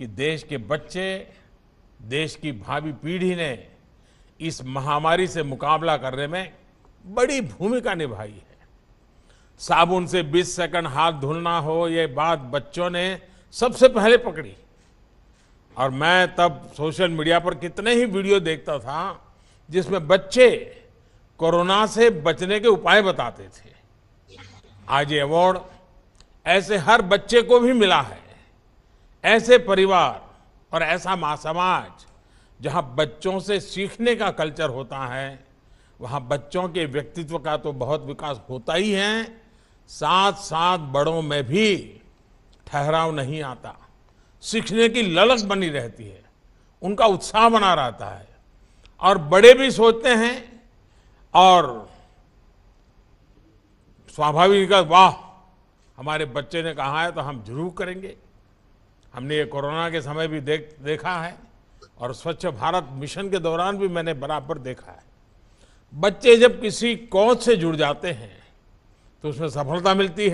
कि देश के बच्चे देश की भावी पीढ़ी ने इस महामारी से मुकाबला करने में बड़ी भूमिका निभाई है साबुन से 20 सेकंड हाथ धुलना हो ये बात बच्चों ने सबसे पहले पकड़ी और मैं तब सोशल मीडिया पर कितने ही वीडियो देखता था जिसमें बच्चे कोरोना से बचने के उपाय बताते थे आज ये अवार्ड ऐसे हर बच्चे को भी मिला है ऐसे परिवार और ऐसा माँ समाज जहाँ बच्चों से सीखने का कल्चर होता है वहाँ बच्चों के व्यक्तित्व का तो बहुत विकास होता ही है साथ साथ बड़ों में भी ठहराव नहीं आता सीखने की ललक बनी रहती है उनका उत्साह बना रहता है और बड़े भी सोचते हैं और स्वाभाविक वाह हमारे बच्चे ने कहा है तो हम जरूर करेंगे हमने ये कोरोना के समय भी देख देखा है और स्वच्छ भारत मिशन के दौरान भी मैंने बराबर देखा है बच्चे जब किसी कोच से जुड़ जाते हैं तो उसमें सफलता मिलती है